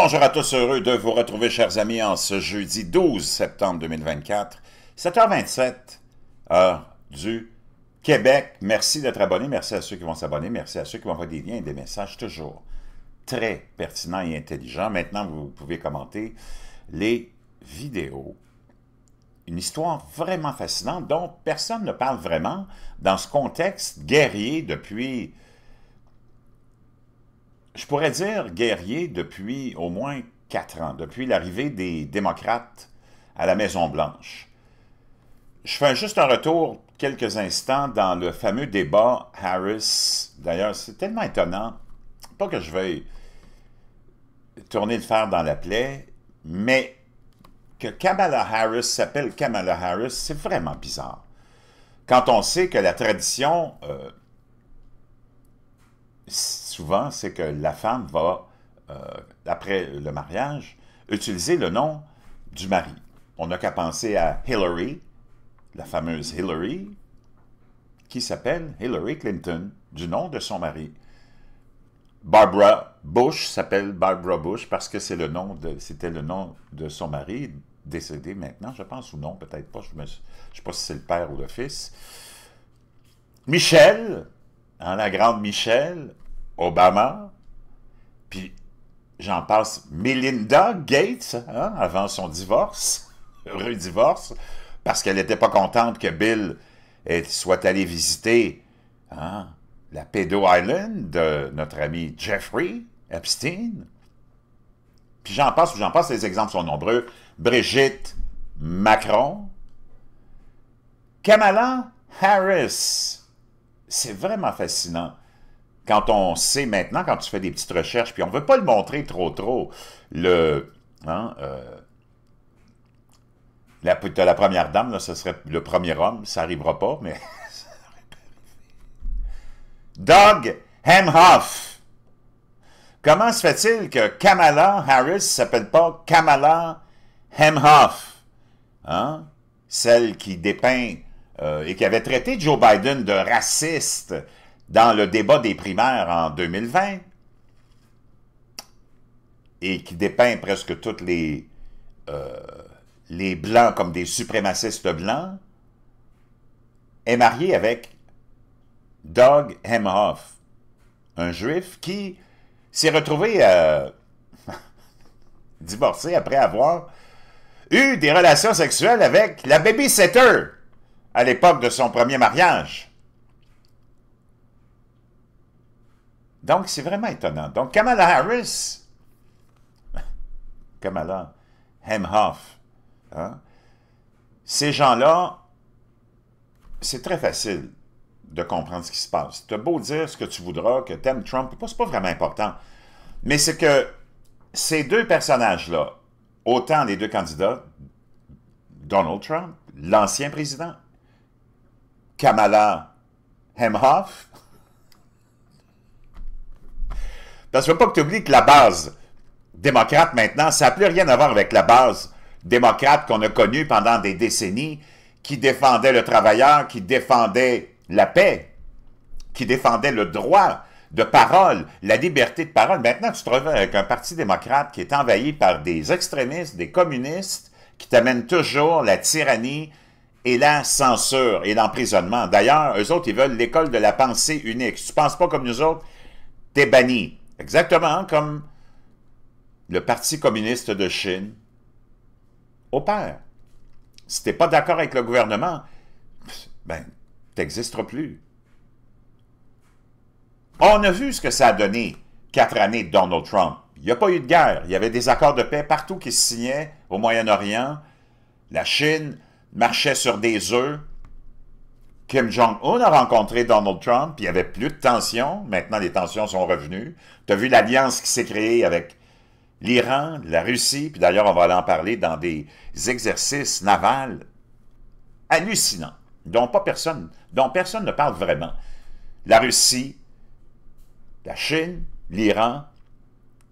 bonjour à tous, heureux de vous retrouver, chers amis, en ce jeudi 12 septembre 2024, 7h27, heure du Québec. Merci d'être abonné, merci à ceux qui vont s'abonner, merci à ceux qui vont envoyer des liens et des messages toujours très pertinents et intelligents. Maintenant, vous pouvez commenter les vidéos. Une histoire vraiment fascinante dont personne ne parle vraiment dans ce contexte guerrier depuis je pourrais dire guerrier depuis au moins quatre ans, depuis l'arrivée des démocrates à la Maison-Blanche. Je fais juste un retour quelques instants dans le fameux débat Harris. D'ailleurs, c'est tellement étonnant. Pas que je veuille tourner le fer dans la plaie, mais que Kamala Harris s'appelle Kamala Harris, c'est vraiment bizarre. Quand on sait que la tradition, euh, souvent, c'est que la femme va, euh, après le mariage, utiliser le nom du mari. On n'a qu'à penser à Hillary, la fameuse Hillary, qui s'appelle Hillary Clinton, du nom de son mari. Barbara Bush s'appelle Barbara Bush parce que c'est le nom de, c'était le nom de son mari, décédé maintenant, je pense, ou non, peut-être pas, je ne sais pas si c'est le père ou le fils. Michel, hein, la grande Michel, Obama, puis j'en passe, Melinda Gates, hein, avant son divorce, heureux divorce, parce qu'elle n'était pas contente que Bill soit allé visiter hein, la Pedo Island de notre ami Jeffrey Epstein. Puis j'en passe, j'en passe, les exemples sont nombreux. Brigitte Macron, Kamala Harris. C'est vraiment fascinant quand on sait maintenant, quand tu fais des petites recherches, puis on ne veut pas le montrer trop trop, le... Hein, euh, la, la première dame, là, ce serait le premier homme, ça n'arrivera pas, mais... Doug Hemhoff. Comment se fait-il que Kamala Harris s'appelle pas Kamala Hemhoff? Hein? Celle qui dépeint euh, et qui avait traité Joe Biden de raciste, dans le débat des primaires en 2020 et qui dépeint presque tous les, euh, les Blancs comme des suprémacistes blancs, est marié avec Doug Hemhoff, un Juif qui s'est retrouvé euh, divorcé après avoir eu des relations sexuelles avec la babysitter à l'époque de son premier mariage. Donc, c'est vraiment étonnant. Donc, Kamala Harris, Kamala Hemhoff, hein, ces gens-là, c'est très facile de comprendre ce qui se passe. Tu as beau dire ce que tu voudras, que t'aimes Trump, c'est pas vraiment important. Mais c'est que ces deux personnages-là, autant les deux candidats, Donald Trump, l'ancien président, Kamala Hemhoff, parce qu'il ne faut pas que tu oublies que la base démocrate maintenant, ça n'a plus rien à voir avec la base démocrate qu'on a connue pendant des décennies, qui défendait le travailleur, qui défendait la paix, qui défendait le droit de parole, la liberté de parole. Maintenant, tu te retrouves avec un parti démocrate qui est envahi par des extrémistes, des communistes, qui t'amènent toujours la tyrannie et la censure et l'emprisonnement. D'ailleurs, eux autres, ils veulent l'école de la pensée unique. Si tu penses pas comme nous autres, t'es banni. Exactement hein, comme le Parti communiste de Chine opère. Si n'es pas d'accord avec le gouvernement, ben, t'existe plus. On a vu ce que ça a donné, quatre années de Donald Trump. Il n'y a pas eu de guerre. Il y avait des accords de paix partout qui se signaient au Moyen-Orient. La Chine marchait sur des œufs. Kim Jong-un a rencontré Donald Trump, puis il n'y avait plus de tensions. Maintenant, les tensions sont revenues. Tu as vu l'alliance qui s'est créée avec l'Iran, la Russie, puis d'ailleurs, on va en parler dans des exercices navals hallucinants, dont, pas personne, dont personne ne parle vraiment. La Russie, la Chine, l'Iran,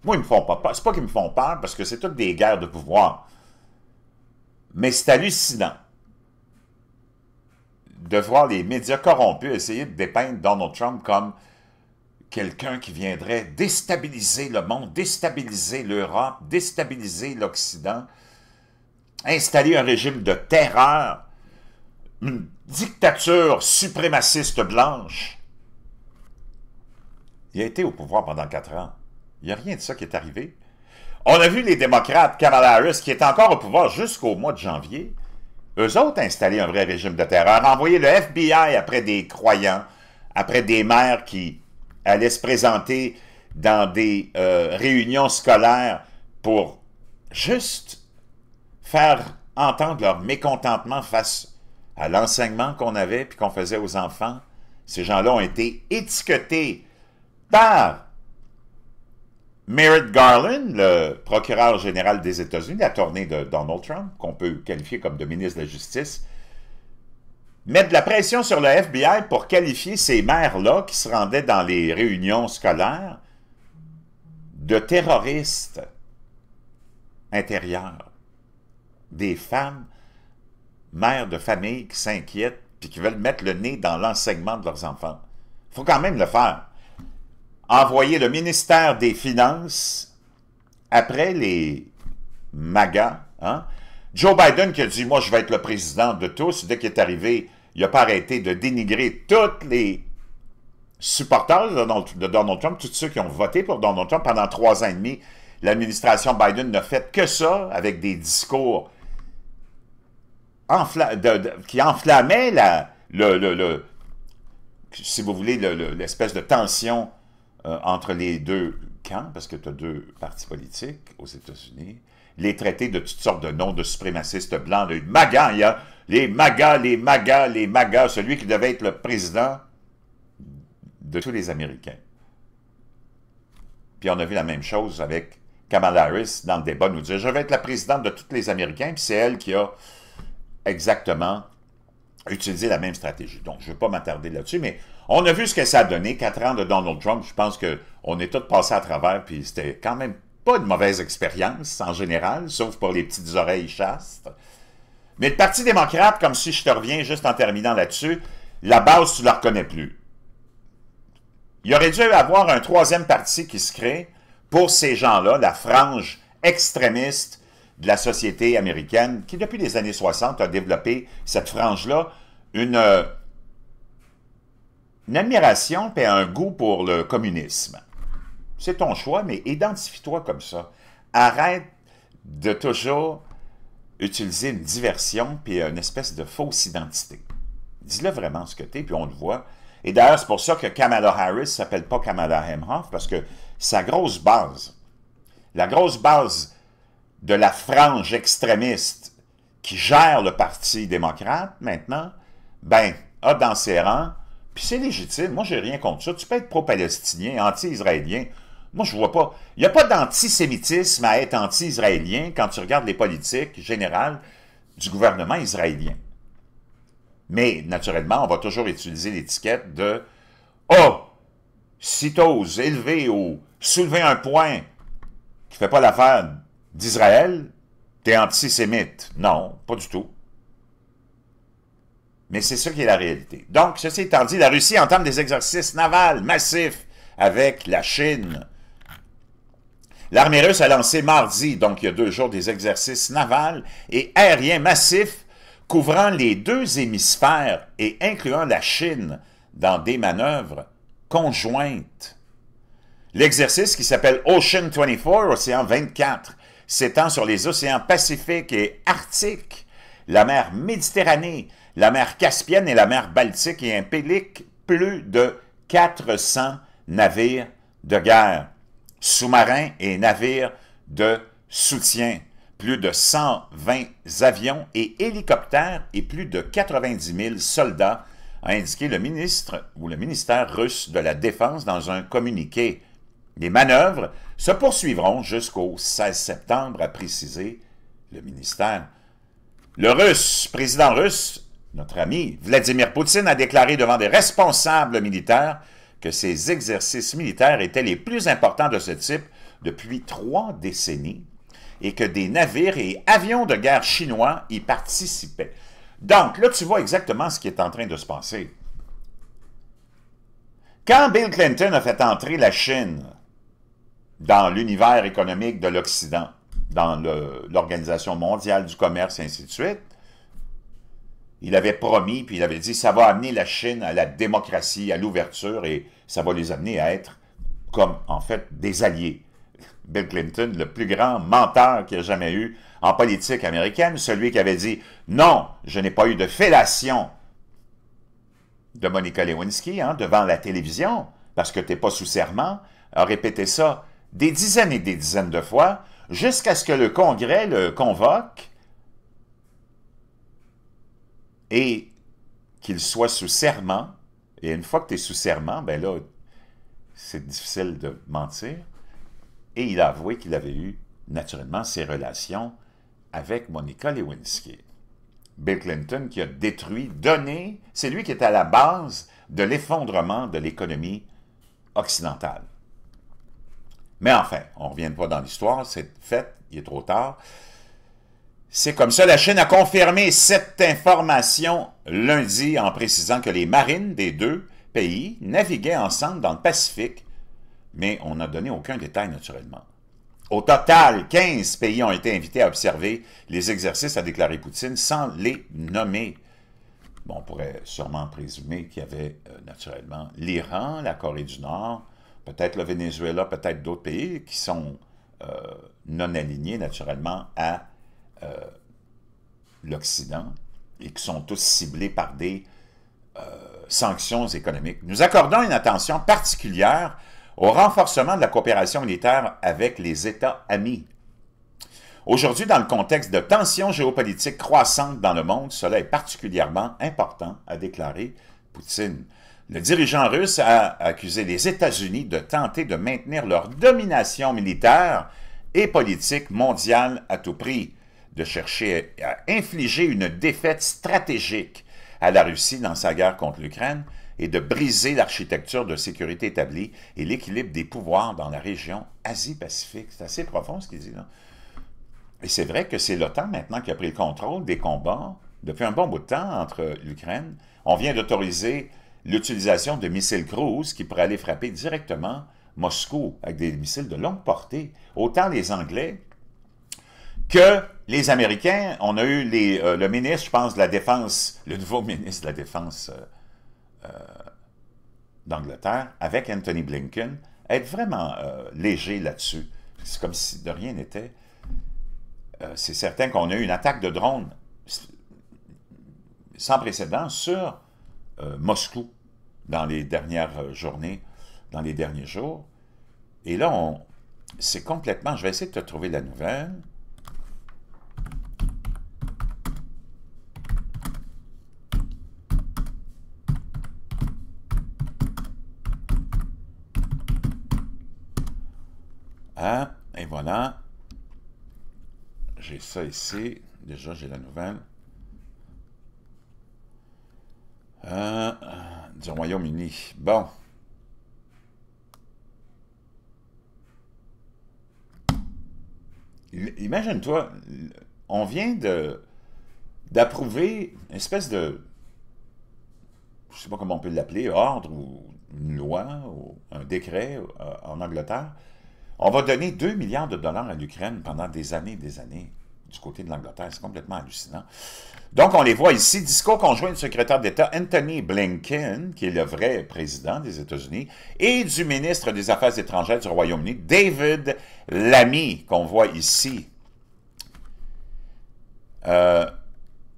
moi, ils me font pas peur. C'est pas qu'ils me font peur, parce que c'est toutes des guerres de pouvoir. Mais c'est hallucinant de voir les médias corrompus essayer de dépeindre Donald Trump comme quelqu'un qui viendrait déstabiliser le monde, déstabiliser l'Europe, déstabiliser l'Occident, installer un régime de terreur, une dictature suprémaciste blanche. Il a été au pouvoir pendant quatre ans. Il n'y a rien de ça qui est arrivé. On a vu les démocrates, Kamala Harris, qui est encore au pouvoir jusqu'au mois de janvier, eux autres installé un vrai régime de terreur, envoyé le FBI après des croyants, après des mères qui allaient se présenter dans des euh, réunions scolaires pour juste faire entendre leur mécontentement face à l'enseignement qu'on avait puis qu'on faisait aux enfants. Ces gens-là ont été étiquetés par Merritt Garland, le procureur général des États-Unis, la tournée de Donald Trump, qu'on peut qualifier comme de ministre de la Justice, met de la pression sur le FBI pour qualifier ces mères-là qui se rendaient dans les réunions scolaires de terroristes intérieurs, des femmes, mères de famille qui s'inquiètent puis qui veulent mettre le nez dans l'enseignement de leurs enfants. Il faut quand même le faire envoyé le ministère des Finances après les MAGA. Hein? Joe Biden qui a dit « Moi, je vais être le président de tous », dès qu'il est arrivé, il n'a pas arrêté de dénigrer tous les supporters de Donald Trump, tous ceux qui ont voté pour Donald Trump pendant trois ans et demi. L'administration Biden n'a fait que ça, avec des discours qui enflammaient la, si vous voulez, l'espèce de tension euh, entre les deux camps, parce que tu as deux partis politiques aux États-Unis, les traités de toutes sortes de noms de suprémacistes blancs, de MAGA, il y a les Magas, les Magas, les Magas, celui qui devait être le président de tous les Américains. Puis on a vu la même chose avec Kamala Harris dans le débat nous dire « Je vais être la présidente de tous les Américains », puis c'est elle qui a exactement utilisé la même stratégie. Donc, je ne vais pas m'attarder là-dessus, mais on a vu ce que ça a donné, quatre ans de Donald Trump. Je pense qu'on est tous passés à travers, puis c'était quand même pas une mauvaise expérience en général, sauf pour les petites oreilles chastes. Mais le Parti démocrate, comme si je te reviens juste en terminant là-dessus, la base, tu la reconnais plus. Il aurait dû avoir un troisième parti qui se crée pour ces gens-là, la frange extrémiste de la société américaine, qui depuis les années 60 a développé cette frange-là, une euh, une admiration et un goût pour le communisme. C'est ton choix, mais identifie-toi comme ça. Arrête de toujours utiliser une diversion puis une espèce de fausse identité. Dis-le vraiment ce que t'es, puis on le voit. Et d'ailleurs, c'est pour ça que Kamala Harris s'appelle pas Kamala Hemhoff, parce que sa grosse base, la grosse base de la frange extrémiste qui gère le Parti démocrate maintenant, ben, a dans ses rangs puis c'est légitime. Moi, j'ai rien contre ça. Tu peux être pro-palestinien, anti-israélien. Moi, je vois pas. Il n'y a pas d'antisémitisme à être anti-israélien quand tu regardes les politiques générales du gouvernement israélien. Mais, naturellement, on va toujours utiliser l'étiquette de « oh, si t'oses élever ou soulever un point qui fait pas l'affaire d'Israël, t'es antisémite. » Non, pas du tout. Mais c'est ça qui est la réalité. Donc, ceci étant dit, la Russie entame des exercices navals massifs avec la Chine. L'armée russe a lancé mardi, donc il y a deux jours, des exercices navals et aériens massifs couvrant les deux hémisphères et incluant la Chine dans des manœuvres conjointes. L'exercice qui s'appelle Ocean 24, Océan 24, s'étend sur les océans Pacifique et Arctique, la mer Méditerranée, la mer Caspienne et la mer Baltique et Impélique, plus de 400 navires de guerre, sous-marins et navires de soutien, plus de 120 avions et hélicoptères et plus de 90 000 soldats, a indiqué le ministre ou le ministère russe de la Défense dans un communiqué. Les manœuvres se poursuivront jusqu'au 16 septembre, a précisé le ministère. Le russe, président russe, notre ami Vladimir Poutine a déclaré devant des responsables militaires que ces exercices militaires étaient les plus importants de ce type depuis trois décennies et que des navires et avions de guerre chinois y participaient. Donc, là, tu vois exactement ce qui est en train de se passer. Quand Bill Clinton a fait entrer la Chine dans l'univers économique de l'Occident, dans l'Organisation mondiale du commerce, ainsi de suite, il avait promis, puis il avait dit, ça va amener la Chine à la démocratie, à l'ouverture, et ça va les amener à être comme, en fait, des alliés. Bill Clinton, le plus grand menteur qu'il y a jamais eu en politique américaine, celui qui avait dit « Non, je n'ai pas eu de fellation de Monica Lewinsky hein, devant la télévision, parce que tu n'es pas sous serment », a répété ça des dizaines et des dizaines de fois, jusqu'à ce que le Congrès le convoque et qu'il soit sous serment. Et une fois que tu es sous serment, ben là, c'est difficile de mentir. Et il a avoué qu'il avait eu naturellement ses relations avec Monica Lewinsky. Bill Clinton qui a détruit, donné, c'est lui qui est à la base de l'effondrement de l'économie occidentale. Mais enfin, on ne revient pas dans l'histoire, c'est fait, il est trop tard. C'est comme ça, la Chine a confirmé cette information lundi en précisant que les marines des deux pays naviguaient ensemble dans le Pacifique, mais on n'a donné aucun détail naturellement. Au total, 15 pays ont été invités à observer les exercices, a déclaré Poutine, sans les nommer. Bon, on pourrait sûrement présumer qu'il y avait euh, naturellement l'Iran, la Corée du Nord, peut-être le Venezuela, peut-être d'autres pays qui sont euh, non alignés naturellement à euh, l'Occident et qui sont tous ciblés par des euh, sanctions économiques. Nous accordons une attention particulière au renforcement de la coopération militaire avec les États amis. Aujourd'hui, dans le contexte de tensions géopolitiques croissantes dans le monde, cela est particulièrement important, a déclaré Poutine. Le dirigeant russe a accusé les États-Unis de tenter de maintenir leur domination militaire et politique mondiale à tout prix de chercher à infliger une défaite stratégique à la Russie dans sa guerre contre l'Ukraine et de briser l'architecture de sécurité établie et l'équilibre des pouvoirs dans la région Asie-Pacifique. C'est assez profond ce qu'il dit Et c'est vrai que c'est l'OTAN maintenant qui a pris le contrôle des combats depuis un bon bout de temps entre l'Ukraine. On vient d'autoriser l'utilisation de missiles Cruise qui pourraient aller frapper directement Moscou avec des missiles de longue portée. Autant les Anglais que les Américains, on a eu les, euh, le ministre, je pense, de la Défense, le nouveau ministre de la Défense euh, euh, d'Angleterre, avec Anthony Blinken, être vraiment léger là-dessus. C'est comme si de rien n'était. C'est certain qu'on a eu une attaque de drone sans précédent sur Moscou dans les dernières journées, dans les derniers jours. Et là, c'est complètement... Je vais essayer de te trouver la nouvelle. Ah, et voilà. J'ai ça ici. Déjà, j'ai la nouvelle. Ah, du Royaume-Uni. Bon. Imagine-toi, on vient de d'approuver une espèce de, je ne sais pas comment on peut l'appeler, ordre ou une loi ou un décret euh, en Angleterre on va donner 2 milliards de dollars à l'Ukraine pendant des années et des années du côté de l'Angleterre. C'est complètement hallucinant. Donc, on les voit ici. Discours conjoint du secrétaire d'État Anthony Blinken, qui est le vrai président des États-Unis, et du ministre des Affaires étrangères du Royaume-Uni, David Lamy, qu'on voit ici. Euh,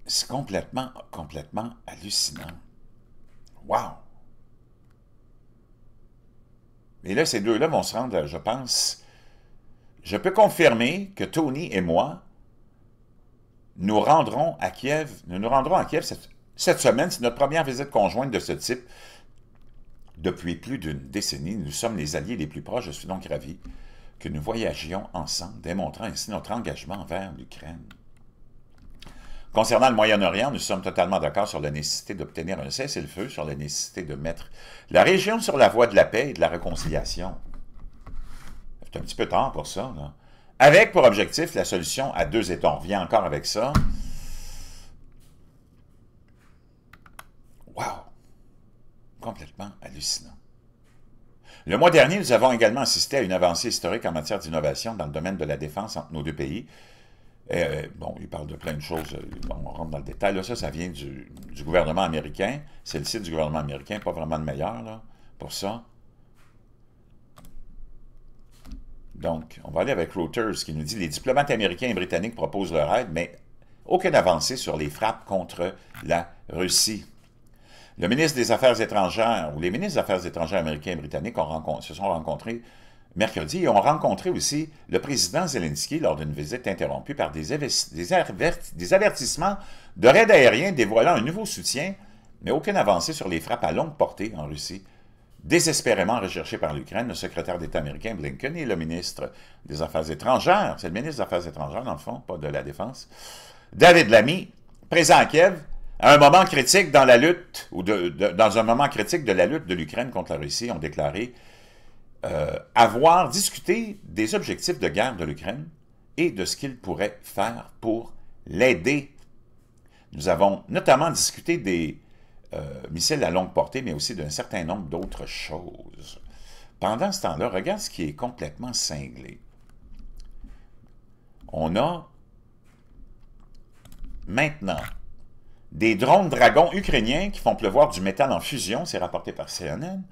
c'est complètement, complètement hallucinant. Wow! Et là, ces deux-là vont se rendre, euh, je pense, je peux confirmer que Tony et moi, nous rendrons à Kiev, nous nous rendrons à Kiev cette, semaine. C'est notre première visite conjointe de ce type. Depuis plus d'une décennie, nous sommes les alliés les plus proches. Je suis donc ravi que nous voyagions ensemble, démontrant ainsi notre engagement envers l'Ukraine. Concernant le Moyen-Orient, nous sommes totalement d'accord sur la nécessité d'obtenir un cessez-le-feu, sur la nécessité de mettre la région sur la voie de la paix et de la réconciliation. C'est un petit peu tard pour ça. Là. Avec pour objectif la solution à deux États. On revient encore avec ça. Wow! Complètement hallucinant. Le mois dernier, nous avons également assisté à une avancée historique en matière d'innovation dans le domaine de la défense entre nos deux pays, eh, eh, bon, il parle de plein de choses, euh, on rentre dans le détail. Là, ça, ça vient du, gouvernement américain. C'est le site du gouvernement américain, pas vraiment le meilleur pour ça. Donc, on va aller avec Reuters qui nous dit « Les diplomates américains et britanniques proposent leur aide, mais aucune avancée sur les frappes contre la Russie. » Le ministre des Affaires étrangères, ou les ministres des Affaires étrangères américains et britanniques se sont rencontrés Mercredi, ils ont rencontré aussi le président Zelensky lors d'une visite interrompue par des, avertissements de raids aériens dévoilant un nouveau soutien, mais aucune avancée sur les frappes à longue portée en Russie désespérément recherché par l'Ukraine, le secrétaire d'État américain Blinken et le ministre des Affaires étrangères, c'est le ministre des Affaires étrangères dans le fond, pas de la Défense, David Lamy, présent à Kiev, à un moment critique dans la lutte, ou dans un moment critique de la lutte de l'Ukraine contre la Russie, ont déclaré euh, avoir discuté des objectifs de guerre de l'Ukraine et de ce qu'il pourrait faire pour l'aider. Nous avons notamment discuté des euh, missiles à longue portée, mais aussi d'un certain nombre d'autres choses. Pendant ce temps-là, regarde ce qui est complètement cinglé. On a maintenant des drones dragons ukrainiens qui font pleuvoir du métal en fusion, c'est rapporté par CNN,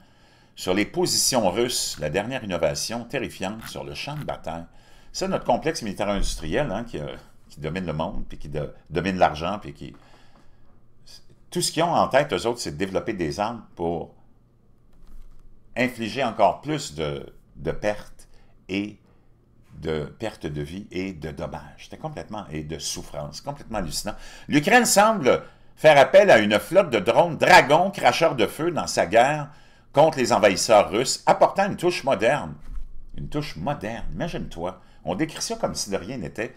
sur les positions russes, la dernière innovation terrifiante sur le champ de bataille, c'est notre complexe militaire-industriel hein, euh, qui, domine le monde, puis qui domine l'argent, puis qui... Tout ce qu'ils ont en tête, eux autres, c'est de développer des armes pour infliger encore plus de, pertes et de pertes de vie et de dommages. C'était complètement... et de souffrance, complètement hallucinant. L'Ukraine semble faire appel à une flotte de drones dragons cracheurs de feu dans sa guerre contre les envahisseurs russes, apportant une touche moderne. Une touche moderne, imagine-toi. On décrit ça comme si de rien n'était.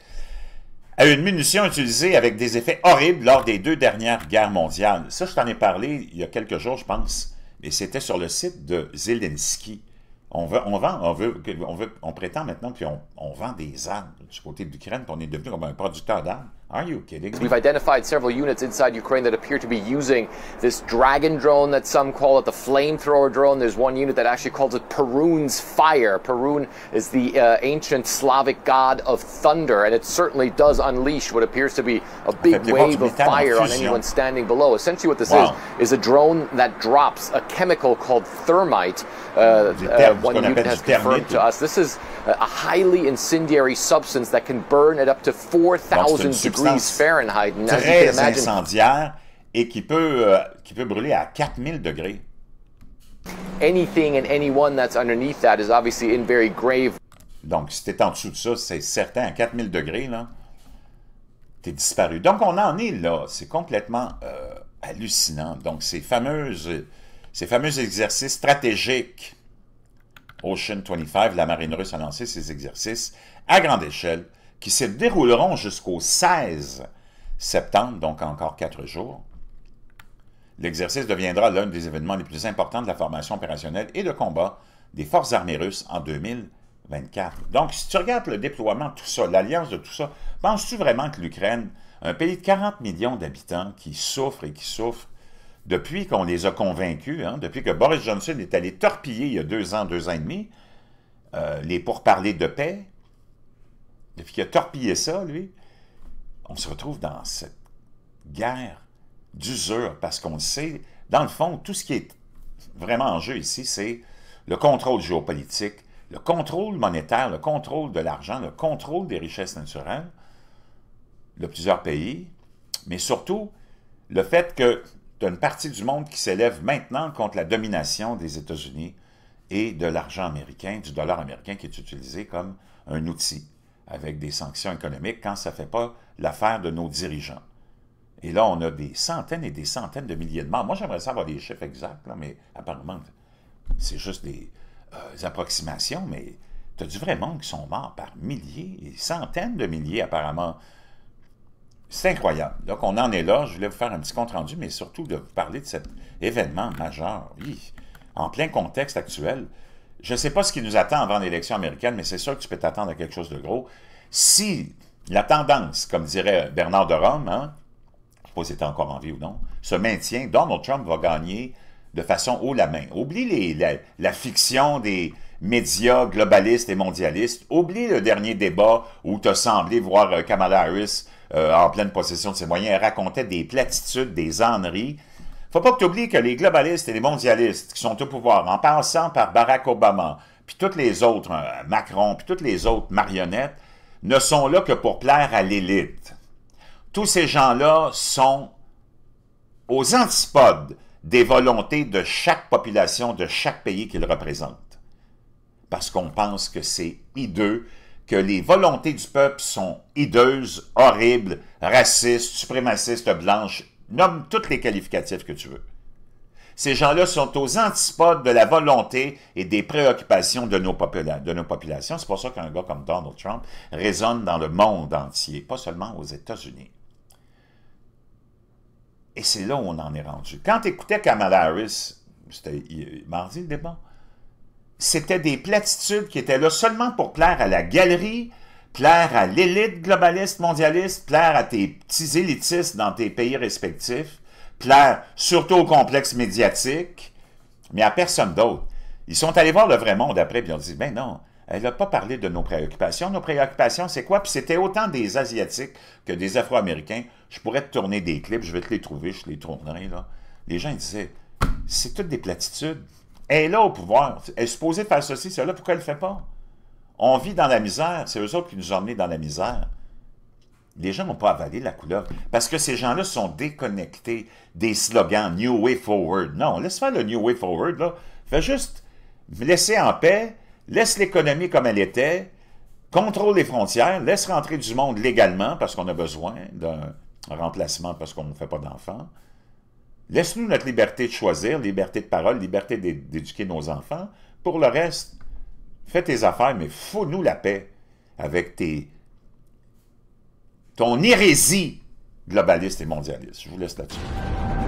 À une munition utilisée avec des effets horribles lors des deux dernières guerres mondiales. Ça, je t'en ai parlé il y a quelques jours, je pense. et c'était sur le site de Zelensky. On veut, on vend, on veut, on veut, on prétend maintenant qu'on on vend des armes. du côté de l'Ukraine, puis on est devenu comme un producteur d'armes. Are you kidding me? We've identified several units inside Ukraine that appear to be using this dragon drone that some call it the flamethrower drone. There's one unit that actually calls it Perun's fire. Perun is the uh, ancient Slavic god of thunder, and it certainly does unleash what appears to be a big wave of fire on anyone standing below. Essentially, what this wow. is is a drone that drops a chemical called thermite. Uh, uh, one unit has confirmed to us this is a highly incendiary substance that can burn at up to 4000 degrees Fahrenheit. as you can imagine, incendiaire et qui peut, euh, qui peut brûler à 4000 degrés. Anything and anyone that's underneath that is obviously in very grave. Donc, si t'es en dessous de ça, c'est certain, à 4000 degrés, là, t'es disparu. Donc, on en est là. C'est complètement euh, hallucinant. Donc, ces, fameuses, ces fameux exercices stratégiques Ocean 25, la marine russe a lancé ses exercices à grande échelle qui se dérouleront jusqu'au 16 septembre, donc encore quatre jours. L'exercice deviendra l'un des événements les plus importants de la formation opérationnelle et de combat des forces armées russes en 2024. Donc, si tu regardes le déploiement, tout ça, l'alliance de tout ça, penses-tu vraiment que l'Ukraine, un pays de 40 millions d'habitants qui souffre et qui souffre depuis qu'on les a convaincus, hein, depuis que Boris Johnson est allé torpiller il y a deux ans, deux ans et demi, euh, les pourparlers de paix, depuis qu'il a torpillé ça, lui, on se retrouve dans cette guerre d'usure, parce qu'on le sait, dans le fond, tout ce qui est vraiment en jeu ici, c'est le contrôle géopolitique, le contrôle monétaire, le contrôle de l'argent, le contrôle des richesses naturelles de plusieurs pays, mais surtout le fait que d'une partie du monde qui s'élève maintenant contre la domination des États-Unis et de l'argent américain, du dollar américain qui est utilisé comme un outil avec des sanctions économiques quand ça ne fait pas l'affaire de nos dirigeants. Et là, on a des centaines et des centaines de milliers de morts. Moi, j'aimerais savoir les chiffres exacts, mais apparemment, c'est juste des, euh, approximations, mais tu as du vrai monde qui sont morts par milliers et centaines de milliers, apparemment, c'est incroyable. Donc, on en est là. Je voulais vous faire un petit compte-rendu, mais surtout de vous parler de cet événement majeur. Oui, en plein contexte actuel, je ne sais pas ce qui nous attend avant l'élection américaine, mais c'est sûr que tu peux t'attendre à quelque chose de gros. Si la tendance, comme dirait Bernard de Rome, hein, je ne sais pas si encore en vie ou non, se maintient, Donald Trump va gagner de façon haut la main. Oublie les, la, la, fiction des médias globalistes et mondialistes. Oublie le dernier débat où tu as semblé voir euh, Kamala Harris euh, en pleine possession de ses moyens. racontait des platitudes, des âneries. Faut pas que tu oublies que les globalistes et les mondialistes qui sont au pouvoir, en passant par Barack Obama, puis toutes les autres, euh, Macron, puis toutes les autres marionnettes, ne sont là que pour plaire à l'élite. Tous ces gens-là sont aux antipodes des volontés de chaque population, de chaque pays qu'ils représentent. Parce qu'on pense que c'est hideux, que les volontés du peuple sont hideuses, horribles, racistes, suprémacistes, blanches, nomme tous les qualificatifs que tu veux. Ces gens-là sont aux antipodes de la volonté et des préoccupations de nos, de nos populations. C'est pour ça qu'un gars comme Donald Trump résonne dans le monde entier, pas seulement aux États-Unis. Et c'est là où on en est rendu. Quand tu écoutais Kamala Harris, c'était mardi le débat, c'était des platitudes qui étaient là seulement pour plaire à la galerie, plaire à l'élite globaliste mondialiste, plaire à tes petits élitistes dans tes pays respectifs, plaire surtout au complexe médiatique, mais à personne d'autre. Ils sont allés voir le vrai monde après, puis ils ont dit, ben non, elle n'a pas parlé de nos préoccupations. Nos préoccupations, c'est quoi? Puis c'était autant des Asiatiques que des Afro-Américains. Je pourrais te tourner des clips, je vais te les trouver, je les tournerai, là. Les gens, disaient, c'est toutes des platitudes. Elle est là au pouvoir. Elle est supposée faire ceci, cela. Pourquoi elle ne le fait pas? On vit dans la misère. C'est eux autres qui nous ont emmenés dans la misère. Les gens n'ont pas avalé la couleur. Parce que ces gens-là sont déconnectés des slogans New Way Forward. Non, laisse faire le New Way Forward. Là. Fais juste laisser en paix, laisse l'économie comme elle était, contrôle les frontières, laisse rentrer du monde légalement parce qu'on a besoin d'un remplacement parce qu'on ne fait pas d'enfants. Laisse-nous notre liberté de choisir, liberté de parole, liberté d'éduquer nos enfants. Pour le reste, fais tes affaires, mais fous-nous la paix avec tes, ton hérésie globaliste et mondialiste. Je vous laisse là-dessus.